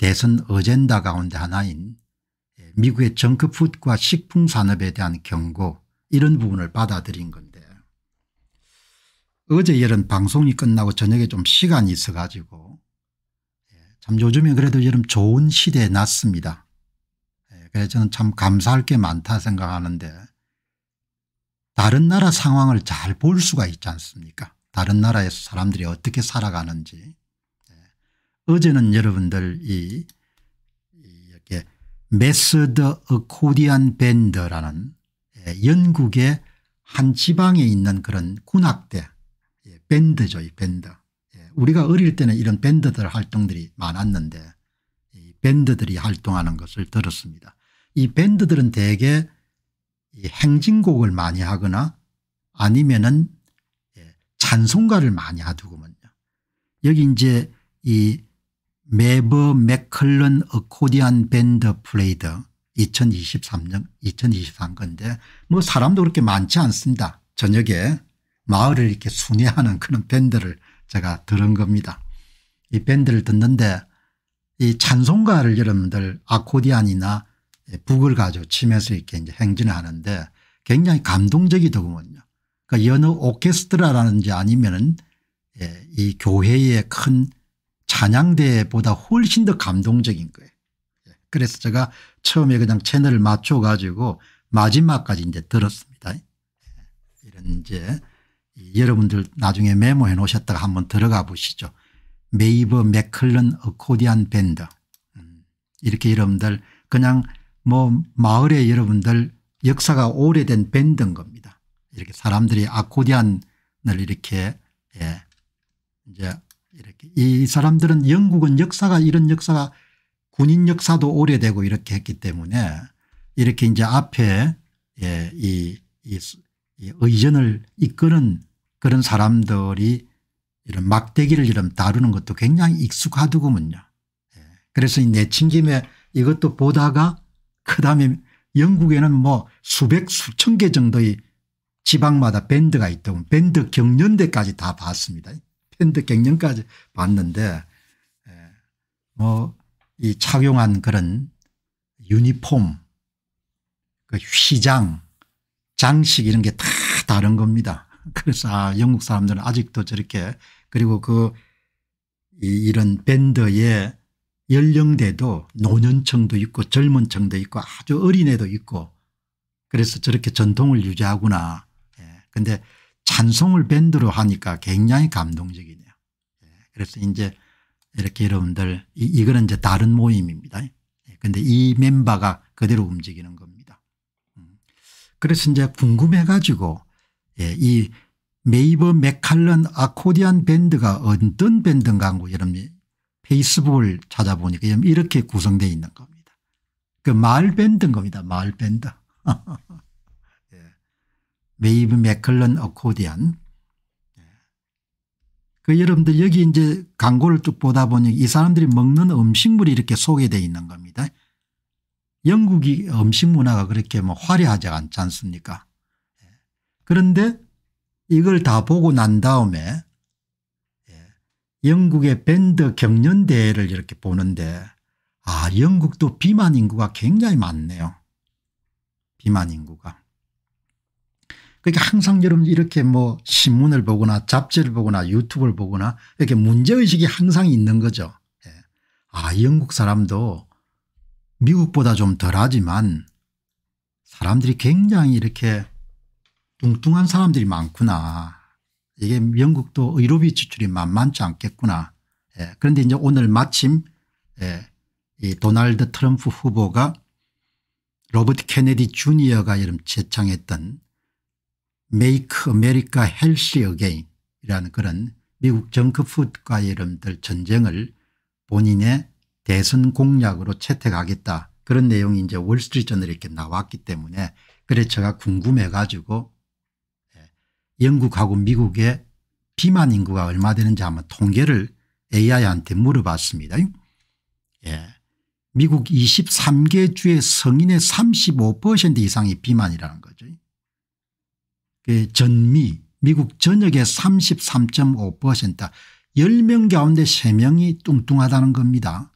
대선 어젠다 가운데 하나인 예, 미국의 정크푸드과 식품산업에 대한 경고 이런 부분을 받아들인 건데 어제 여름 방송이 끝나고 저녁에 좀 시간이 있어 가지고 예, 참 요즘에 그래도 여름 좋은 시대에 났습니다. 예, 그래서 저는 참 감사할 게 많다 생각하는데 다른 나라 상황을 잘 볼 수가 있지 않습니까 다른 나라에서 사람들이 어떻게 살아가는지 어제는 여러분들 이 이렇게 메스드 어코디안 밴드라는 예, 영국의 한 지방에 있는 그런 군악대 예, 밴드죠 이 밴드. 예, 우리가 어릴 때는 이런 밴드들 활동들이 많았는데 이 밴드들이 활동하는 것을 들었습니다. 이 밴드들은 대개 행진곡을 많이 하거나 아니면은 찬송가를 많이 하더구먼요 여기 이제 이 매버 맥클런 어코디안 밴드 플레이드 2023년 2023 건데 뭐 사람도 그렇게 많지 않습니다. 저녁에 마을을 이렇게 순회하는 그런 밴드를 제가 들은 겁니다. 이 밴드를 듣는데 이 찬송가를 여러분들 아코디안이나 북을 가지고 치면서 이렇게 이제 행진을 하는데 굉장히 감동적이더군요. 그러니까 여느 오케스트라라는지 아니면은 예, 이 교회의 큰 찬양대보다 훨씬 더 감동적인 거예요. 예, 그래서 제가 처음에 그냥 채널을 맞춰 가지고 마지막까지 이제 들었습니다. 예, 이런 이제 여러분들 나중에 메모해 놓으셨다가 한번 들어가 보시죠. 메이버 맥클런 어코디안 밴드 음, 이렇게 여러분들 그냥 뭐 마을에 여러분들 역사가 오래된 밴드인 겁니다. 이렇게 사람들이 아코디안을 이렇게 예 이제 이렇게 이 사람들은 영국은 역사가 이런 역사가 군인 역사도 오래되고 이렇게 했기 때문에 이렇게 이제 앞에 예, 이, 이, 이 의전을 이끄는 그런 사람들이 이런 막대기를 이런 다루는 것도 굉장히 익숙하더구먼요 예. 그래서 이 내친김에 이것도 보다가 그다음에 영국에는 뭐 수백 수천 개 정도의 지방마다 밴드가 있더군 밴드 경연대까지 다 봤습니다. 트드갱년까지 봤는데 예, 뭐이 착용한 그런 유니폼 그 휘장 장식 이런 게 다 다른 겁니다. 그래서 아 영국 사람들은 아직도 저렇게 그리고 그 이런 밴드의 연령대도 노년층도 있고 젊은 층도 있고 아주 어린애도 있고 그래서 저렇게 전통을 유지하구나. 그런데 예. 찬송을 밴드로 하니까 굉장히 감동적이네요. 예, 그래서 이제 이렇게 여러분들 이, 이거는 이제 다른 모임입니다. 그런데 예, 이 멤버가 그대로 움직이는 겁니다. 음. 그래서 이제 궁금해 가지고 예, 이 메이버 맥칼런 아코디언 밴드가 어떤 밴드인가 하고 여러분이 페이스북을 찾아보니까 이렇게 구성되어 있는 겁니다. 그 마을 밴드인 겁니다. 마을 밴드. 메이브 맥클런 어코디언. 예. 그 여러분들 여기 이제 광고를 쭉 보다 보니 이 사람들이 먹는 음식물이 이렇게 소개되어 있는 겁니다. 영국이 음식 문화가 그렇게 뭐 화려하지 않지 않습니까? 예. 그런데 이걸 다 보고 난 다음에 예. 영국의 밴드 경연대회를 이렇게 보는데 아 영국도 비만 인구가 굉장히 많네요. 비만 인구가. 그러니까 항상 여러분 이렇게 뭐 신문을 보거나 잡지를 보거나 유튜브를 보거나 이렇게 문제의식이 항상 있는 거죠. 예. 아 영국 사람도 미국보다 좀 덜하지만 사람들이 굉장히 이렇게 뚱뚱한 사람들이 많구나. 이게 영국도 의료비 지출이 만만치 않겠구나. 예. 그런데 이제 오늘 마침 예. 이 도널드 트럼프 후보가 로버트 케네디 주니어가 이름 제창했던 메이크 아메리카 헬 i c a h 이라는 그런 미국 정크푸드과 여러분들 전쟁을 본인의 대선 공약으로 채택하겠다 그런 내용이 이제 월스트리트저널 이렇게 나왔기 때문에 그래 제가 궁금해 가지고 예, 영국하고 미국의 비만 인구가 얼마 되는지 한번 통계를 AI한테 물어봤습니다. 예. 미국 23개 주의 성인의 35% 이상이 비만이라는 거죠. 그 전미 미국 전역의 33.5% 10명 가운데 3명이 뚱뚱하다는 겁니다.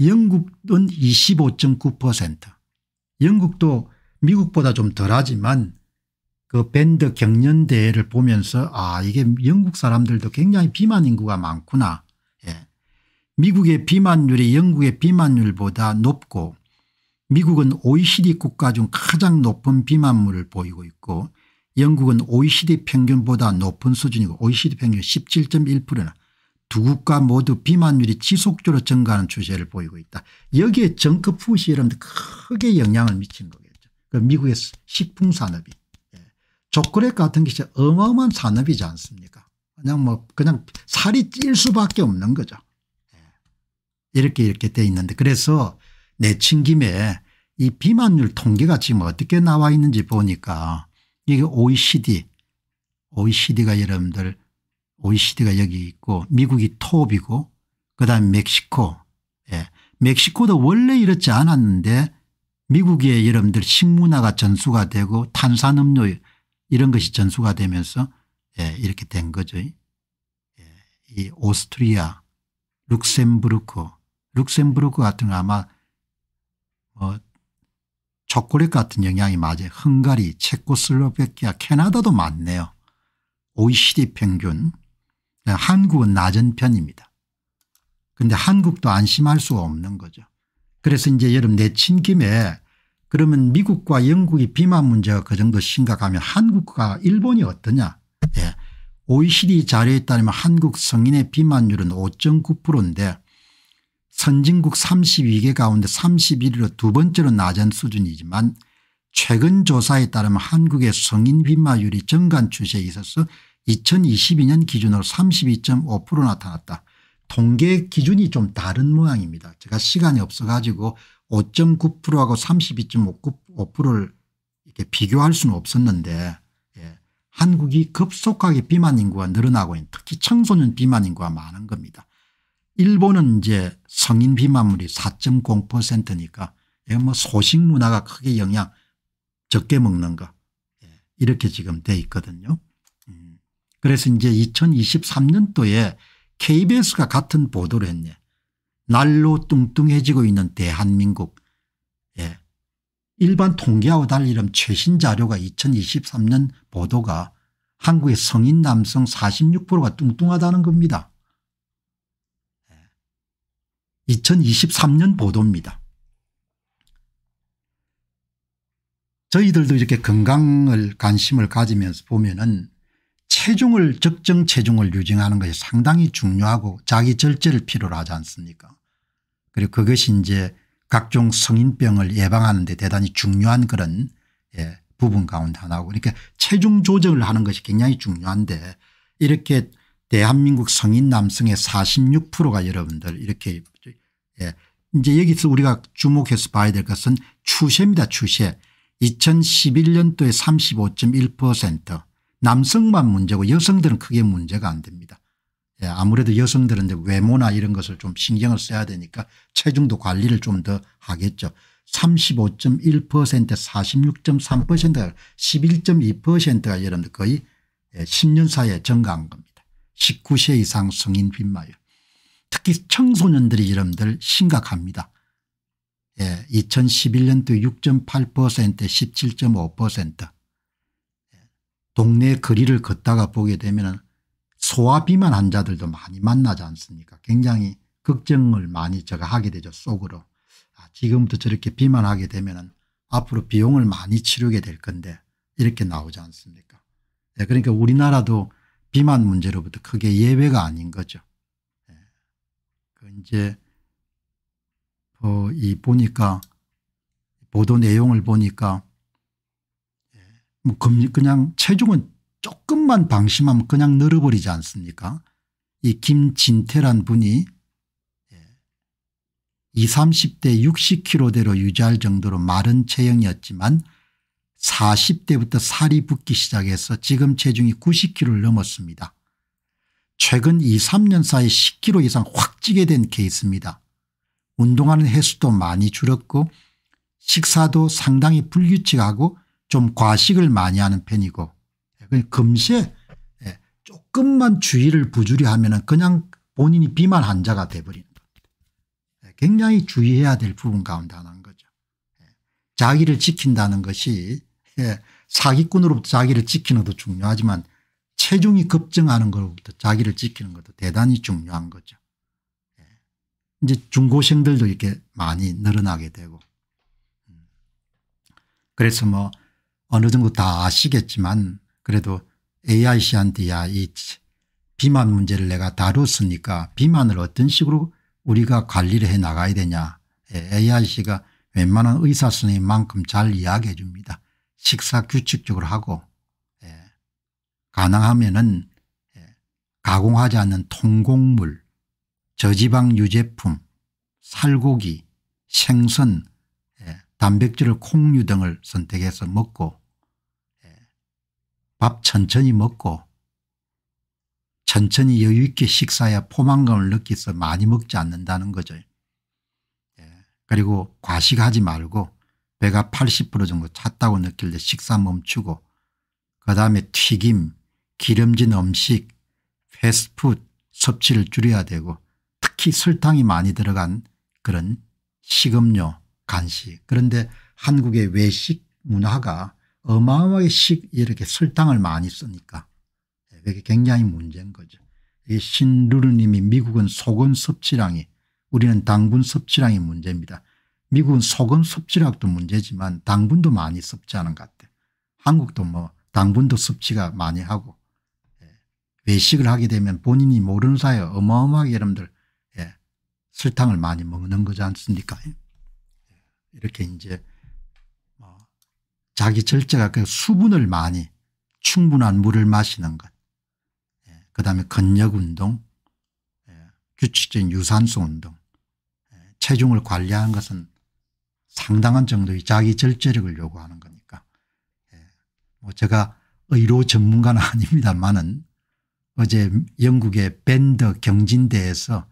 영국은 25.9% 영국도 미국보다 좀 덜하지만 그 밴드 경연대회를 보면서 아 이게 영국 사람들도 굉장히 비만 인구가 많구나. 예. 미국의 비만율이 영국의 비만율보다 높고 미국은 OECD 국가 중 가장 높은 비만율을 보이고 있고 영국은 OECD 평균보다 높은 수준이고 OECD 평균 17.1%나 두 국가 모두 비만율이 지속적으로 증가하는 추세를 보이고 있다. 여기에 정크풋이 여러분들 크게 영향을 미치 거겠죠. 그 미국의 식품 산업이. 예. 초콜릿 같은 게진 어마어마한 산업이지 않습니까 그냥 뭐 그냥 살이 찔 수밖에 없는 거죠. 예. 이렇게 이렇게 돼 있는데 그래서 내친 김에 이 비만율 통계가 지금 어떻게 나와 있는지 보니까 이게 OECD OECD가 여러분들 OECD가 여기 있고 미국이 톱이고 그다음 멕시코 예. 멕시코도 원래 이렇지 않았는데 미국의 여러분들 식문화가 전수가 되고 탄산음료 이런 것이 전수가 되면서 예. 이렇게 된 거죠. 예. 이 오스트리아 룩셈부르크 룩셈부르크 같은 거 아마 뭐 초콜릿 같은 영향이 맞아요. 헝가리, 체코슬로베키아, 캐나다도 많네요. OECD 평균. 네, 한국은 낮은 편입니다. 그런데 한국도 안심할 수가 없는 거죠. 그래서 이제 여름 내친 김에 그러면 미국과 영국이 비만 문제가 그 정도 심각하면 한국과 일본이 어떠냐. 예. OECD 자료에 따르면 한국 성인의 비만율은 5.9%인데 선진국 32개 가운데 31위로 두 번째로 낮은 수준이지만 최근 조사에 따르면 한국의 성인 빈마율이 증간 추세에 있어서 2022년 기준으로 32.5% 나타났다. 통계 기준이 좀 다른 모양입니다. 제가 시간이 없어 가지고 5.9%하고 32.5%를 비교할 수는 없었는데 예. 한국이 급속하게 비만 인구가 늘어나고 있는 특히 청소년 비만 인구가 많은 겁니다. 일본은 이제 성인 비만물이 4.0%니까 뭐 소식 문화가 크게 영향 적게 먹는 거 예, 이렇게 지금 돼 있거든요. 음, 그래서 이제 2023년도에 KBS가 같은 보도를 했네. 날로 뚱뚱해지고 있는 대한민국. 예. 일반 통계하고 달리 이런 최신 자료가 2023년 보도가 한국의 성인 남성 46%가 뚱뚱하다는 겁니다. 2023년 보도입니다. 저희들도 이렇게 건강을 관심을 가지면서 보면은 체중을 적정 체중을 유지하는 것이 상당히 중요하고 자기 절제를 필요로 하지 않습니까 그리고 그것이 이제 각종 성인병을 예방하는 데 대단히 중요한 그런 예, 부분 가운데 하나고 그러니까 체중 조정을 하는 것이 굉장히 중요한데 이렇게 대한민국 성인 남성의 46%가 여러분들 이렇게 예. 이제 여기서 우리가 주목해서 봐야 될 것은 추세입니다 추세 2011년도에 35.1% 남성만 문제고 여성들은 크게 문제가 안 됩니다. 예, 아무래도 여성들은 이제 외모나 이런 것을 좀 신경을 써야 되니까 체중도 관리를 좀 더 하겠죠. 35.1% 46.3%가 11.2%가 여러분들 거의 10년 예, 사이에 증가한 겁니다. 19세 이상 성인 빈마요 특히 청소년들이 이름들 심각합니다. 예, 2011년도 6.8% 17.5% 동네 거리를 걷다가 보게 되면 소아비만 환자들도 많이 만나지 않습니까 굉장히 걱정을 많이 제가 하게 되죠 속으로 아, 지금부터 저렇게 비만하게 되면 앞으로 비용을 많이 치르게 될 건데 이렇게 나오지 않습니까 예, 그러니까 우리나라도 비만 문제로부터 크게 예외가 아닌 거죠. 예. 그 이제 어, 이 보니까 보도 내용을 보니까 예, 뭐 그냥 체중은 조금만 방심하면 그냥 늘어버리지 않습니까? 이 김진태란 분이 2 30대 60kg대로 유지할 정도로 마른 체형이었지만 40대부터 살이 붙기 시작해서 지금 체중이 90kg를 넘었습니다. 최근 2, 3년 사이 10kg 이상 확 찌게 된 케이스입니다. 운동하는 횟수도 많이 줄었고 식사도 상당히 불규칙하고 좀 과식을 많이 하는 편이고 금세 예, 조금만 주의를 부주리 하면 그냥 본인이 비만 환자가 돼버리는 겁니다. 예, 굉장히 주의해야 될 부분 가운데 하나인 거죠. 예, 자기를 지킨다는 것이 예. 사기꾼으로부터 자기를 지키는 것도 중요하지만 체중이 급증하는 것부터 자기를 지키는 것도 대단히 중요한 거죠. 예. 이제 중고생들도 이렇게 많이 늘어나게 되고 음. 그래서 뭐 어느 정도 다 아시겠지만 그래도 AI 시한테야 이 비만 문제를 내가 다뤘으니까 비만을 어떤 식으로 우리가 관리를 해 나가야 되냐 예, AIC가 웬만한 의사 선생님만큼 잘 이야기해 줍니다. 식사 규칙적으로 하고 예. 가능하면은 예. 가공하지 않는 통곡물 저지방 유제품 살고기 생선 예. 단백질을 콩류 등을 선택해서 먹고 예, 밥 천천히 먹고 천천히 여유 있게 식사해야 포만감을 느끼서 많이 먹지 않는다는 거죠. 예, 그리고 과식하지 말고 배가 80% 정도 찼다고 느낄 때 식사 멈추고 그다음에 튀김 기름진 음식 패스트푸드 섭취를 줄여야 되고 특히 설탕이 많이 들어간 그런 식음료 간식 그런데 한국의 외식 문화가 어마어마하게 식 이렇게 설탕을 많이 쓰니까 그게 굉장히 문제인 거죠. 신루루님이 미국은 소금 섭취량이 우리는 당분 섭취량이 문제입니다. 미국은 소금 섭취량도 문제지만 당분도 많이 섭취하는 것 같아요. 한국도 뭐 당분도 섭취가 많이 하고 예, 외식을 하게 되면 본인이 모르는 사이에 어마어마하게 여러분들 예. 설탕을 많이 먹는 거지 않습니까 예. 이렇게 이제 뭐 자기 절제가 그 수분을 많이 충분한 물을 마시는 것 예, 그다음에 근력운동 규칙적인 유산소 운동 체중을 관리하는 것은 상당한 정도의 자기 절제력을 요구하는 거니까. 예. 뭐 제가 의료 전문가는 아닙니다만은 어제 영국의 밴드 경진대에서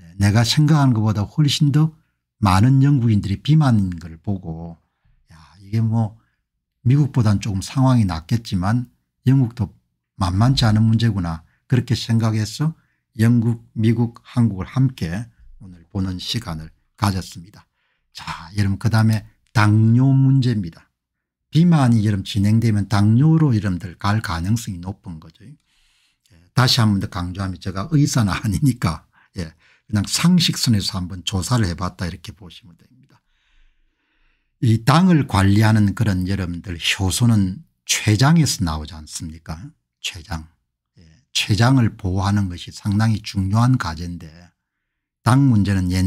예, 내가 생각하는 것보다 훨씬 더 많은 영국인들이 비만인 걸 보고 야 이게 뭐 미국보다는 조금 상황이 낫겠지만 영국도 만만치 않은 문제구나 그렇게 생각해서 영국 미국 한국을 함께 오늘 보는 시간을 가졌습니다. 자 여러분 그 다음에 당뇨 문제입니다. 비만이 여러분 진행되면 당뇨로 여러분들 갈 가능성이 높은 거죠. 예, 다시 한 번 더 강조하면 제가 의사는 아니니까 예, 그냥 상식선에서 한번 조사를 해봤다 이렇게 보시면 됩니다. 이 당을 관리하는 그런 여러분들 효소는 췌장에서 나오지 않습니까 췌장. 예, 췌장을 보호하는 것이 상당히 중요한 과제인데 당 문제는 옛